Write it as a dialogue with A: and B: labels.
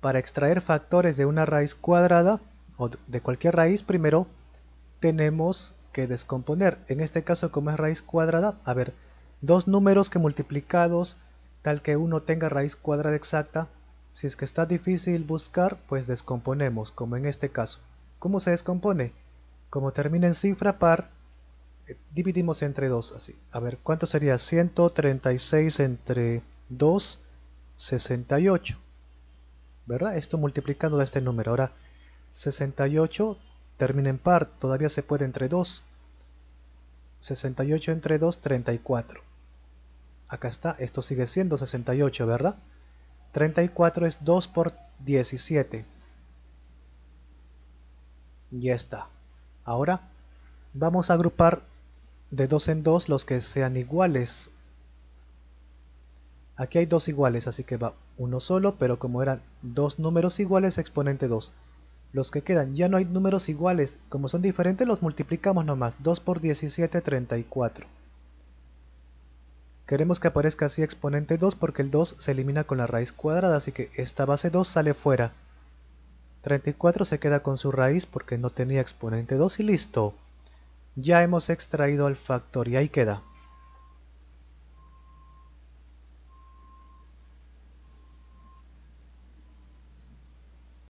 A: Para extraer factores de una raíz cuadrada o de cualquier raíz, primero tenemos que descomponer. En este caso, como es raíz cuadrada, a ver, dos números que multiplicados, tal que uno tenga raíz cuadrada exacta, si es que está difícil buscar, pues descomponemos, como en este caso. ¿Cómo se descompone? Como termina en cifra par, eh, dividimos entre dos. así. A ver, ¿cuánto sería? 136 entre 2, 68. ¿verdad? Esto multiplicando de este número. Ahora 68 termina en par, todavía se puede entre 2. 68 entre 2, 34. Acá está, esto sigue siendo 68, ¿verdad? 34 es 2 por 17. Ya está. Ahora vamos a agrupar de 2 en 2 los que sean iguales Aquí hay dos iguales, así que va uno solo, pero como eran dos números iguales, exponente 2. Los que quedan, ya no hay números iguales, como son diferentes los multiplicamos nomás, 2 por 17, 34. Queremos que aparezca así exponente 2 porque el 2 se elimina con la raíz cuadrada, así que esta base 2 sale fuera. 34 se queda con su raíz porque no tenía exponente 2 y listo. Ya hemos extraído al factor y ahí queda.